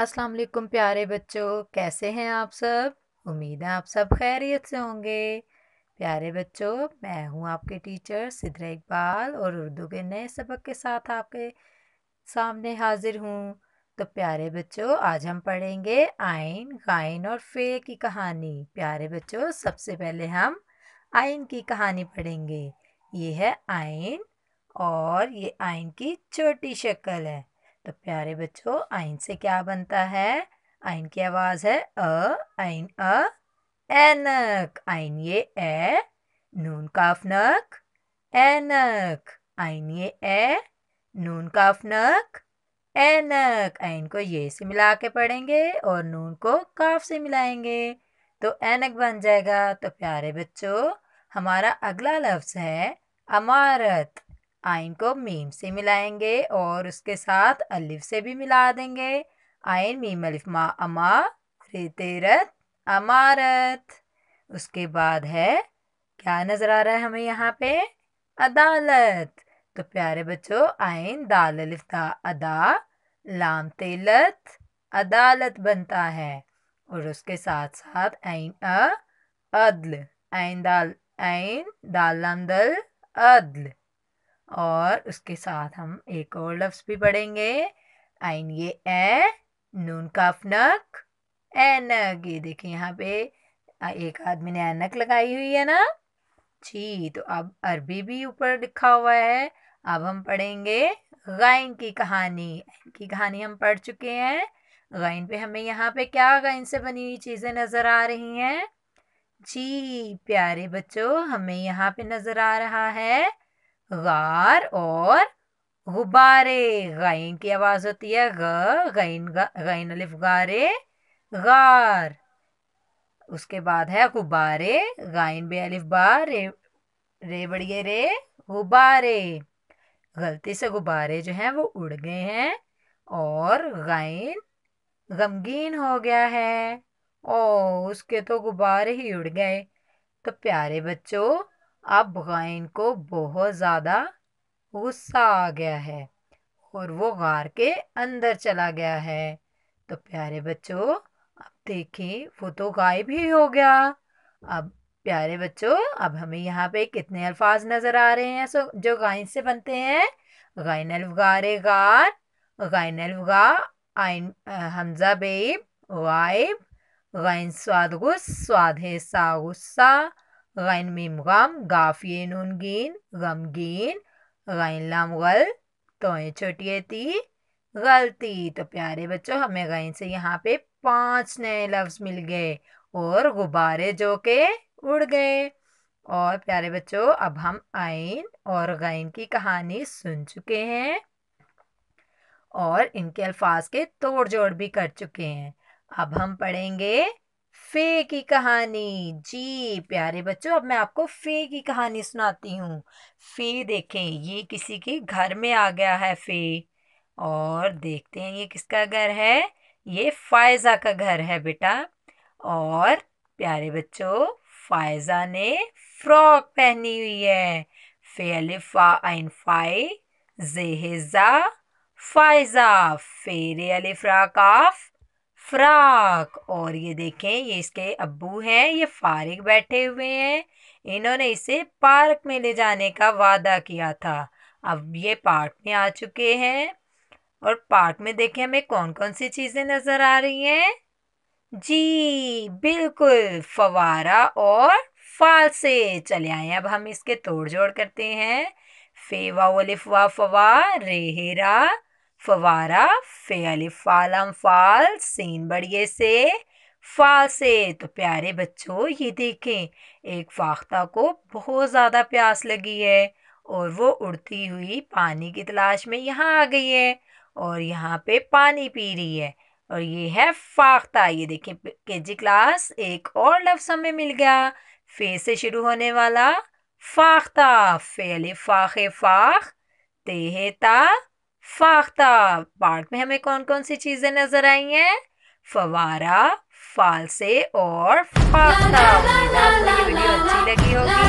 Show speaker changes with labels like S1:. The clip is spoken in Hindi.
S1: अस्सलाम वालेकुम प्यारे बच्चों कैसे हैं आप सब उम्मीद है आप सब खैरियत से होंगे प्यारे बच्चों मैं हूं आपके टीचर सिद्रा इकबाल और उर्दू के नए सबक के साथ आपके सामने हाजिर हूं तो प्यारे बच्चों आज हम पढ़ेंगे आइन गाइन और फे की कहानी प्यारे बच्चों सबसे पहले हम आइन की कहानी पढ़ेंगे ये है आइन और ये आइन की छोटी शक्ल है तो प्यारे बच्चों आइन से क्या बनता है आइन की आवाज़ है अ आइन अ एनक आइन ये ए नून काफनक एनक आइन ये ए नून काफनक एनक आइन को ये से मिला के पढ़ेंगे और नून को काफ से मिलाएंगे तो एनक बन जाएगा तो प्यारे बच्चों हमारा अगला लफ्ज़ है अमारत आइन को मीम से मिलाएंगे और उसके साथ अलिफ से भी मिला देंगे आइन मीम अलिफ मा अमा रेतेरत अमारत उसके बाद है क्या नज़र आ रहा है हमें यहाँ पे अदालत तो प्यारे बच्चों आइन दाल अलिफ दा अदा लाम तेलत अदालत बनता है और उसके साथ साथ आइन अ अदल आइन दाल आइन दाल लाम दल अदल और उसके साथ हम एक और लफ्स भी पढ़ेंगे आइन ये ए नून काफ नक एनक ये देखिए यहाँ पे एक आदमी ने एनक लगाई हुई है ना जी तो अब अरबी भी ऊपर लिखा हुआ है अब हम पढ़ेंगे गाइन की कहानी की कहानी हम पढ़ चुके हैं गाइन पे हमें यहाँ पे क्या गाइन से बनी हुई चीज़ें नज़र आ रही हैं जी प्यारे बच्चों हमें यहाँ पे नज़र आ रहा है गार और गुब्बारे गाइन की आवाज़ होती है गाइन गैन अलिफ गारे गार उसके बाद है गुब्बारे गाइन बे अलिफ बा रे रे बड़िए रे गुब्बारे गलती से गुब्बारे जो हैं वो उड़ गए हैं और गाइन गमगीन हो गया है ओ उसके तो गुब्बारे ही उड़ गए तो प्यारे बच्चों अब गायन को बहुत ज़्यादा गुस्सा आ गया है और वो गार के अंदर चला गया है तो प्यारे बच्चों अब देखें वो तो गायब ही हो गया अब प्यारे बच्चों अब हमें यहाँ पे कितने अल्फाज नज़र आ रहे हैं सो जो गायन से बनते हैं गायन अल्फ़ार गार गायन अल्फगा आइन हमजा बेब गायब गायन स्वाद गुस्सा स्वाद है सा गुस्सा गैन मीम गम गाफिये नून hun गम gam gin, rein lam gल तो ये छोटी थी गलती तो प्यारे बच्चों हमें गैन से यहाँ पे पांच नए लफ्ज मिल गए और गुब्बारे जो के उड़ गए और प्यारे बच्चों अब हम आइन और गैन की कहानी सुन चुके हैं और इनके अल्फाज के तोड़ जोड़ भी कर चुके हैं अब हम पढ़ेंगे फे की कहानी जी प्यारे बच्चों अब मैं आपको फे की कहानी सुनाती हूँ फे देखें ये किसी के घर में आ गया है फे और देखते हैं ये किसका घर है ये फायजा का घर है बेटा और प्यारे बच्चों फायजा ने फ्रॉक पहनी हुई है फे अलिफा आइन फाइ जेहेजा फायजा फेरे अलिफ्रा काफ फ्राक और ये देखें ये इसके अब्बू हैं ये फारिग बैठे हुए हैं इन्होंने इसे पार्क में ले जाने का वादा किया था अब ये पार्क में आ चुके हैं और पार्क में देखें हमें कौन कौन सी चीज़ें नज़र आ रही हैं जी बिल्कुल फवारा और फालसे चले आए अब हम इसके तोड़ जोड़ करते हैं फेवा वलिफवा फवा फवा रेहरा फवारा फेल फालम फाल सीन बढ़िए से फाल से तो प्यारे बच्चों ये देखें एक फाख्ता को बहुत ज़्यादा प्यास लगी है और वो उड़ती हुई पानी की तलाश में यहाँ आ गई है और यहाँ पे पानी पी रही है और ये है फाख्ता ये देखें के जी क्लास एक और लफ्स हमें मिल गया फे से शुरू होने वाला फाख्ता फेल फाख फाख ता फाख्ता पार्क में हमें कौन कौन सी चीजें नजर आई हैं फवारा फालसे और फाख्ता आपको ये वीडियो अच्छी लगी होगी